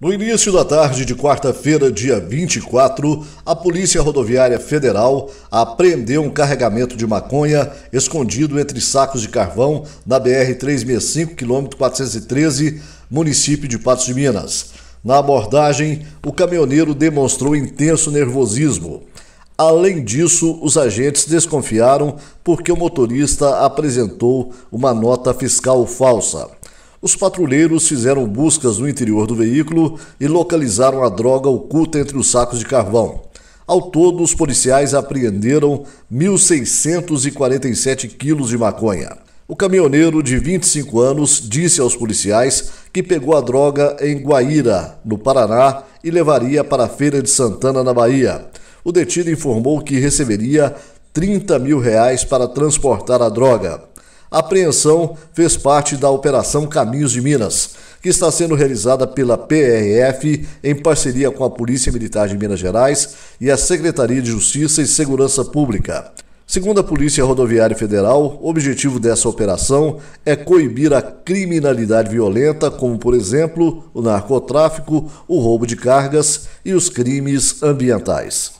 No início da tarde de quarta-feira, dia 24, a Polícia Rodoviária Federal apreendeu um carregamento de maconha escondido entre sacos de carvão na BR 365, quilômetro 413, município de Patos de Minas. Na abordagem, o caminhoneiro demonstrou intenso nervosismo. Além disso, os agentes desconfiaram porque o motorista apresentou uma nota fiscal falsa. Os patrulheiros fizeram buscas no interior do veículo e localizaram a droga oculta entre os sacos de carvão. Ao todo, os policiais apreenderam 1.647 quilos de maconha. O caminhoneiro de 25 anos disse aos policiais que pegou a droga em Guaíra, no Paraná, e levaria para a Feira de Santana, na Bahia. O detido informou que receberia 30 mil reais para transportar a droga. A apreensão fez parte da Operação Caminhos de Minas, que está sendo realizada pela PRF em parceria com a Polícia Militar de Minas Gerais e a Secretaria de Justiça e Segurança Pública. Segundo a Polícia Rodoviária Federal, o objetivo dessa operação é coibir a criminalidade violenta, como, por exemplo, o narcotráfico, o roubo de cargas e os crimes ambientais.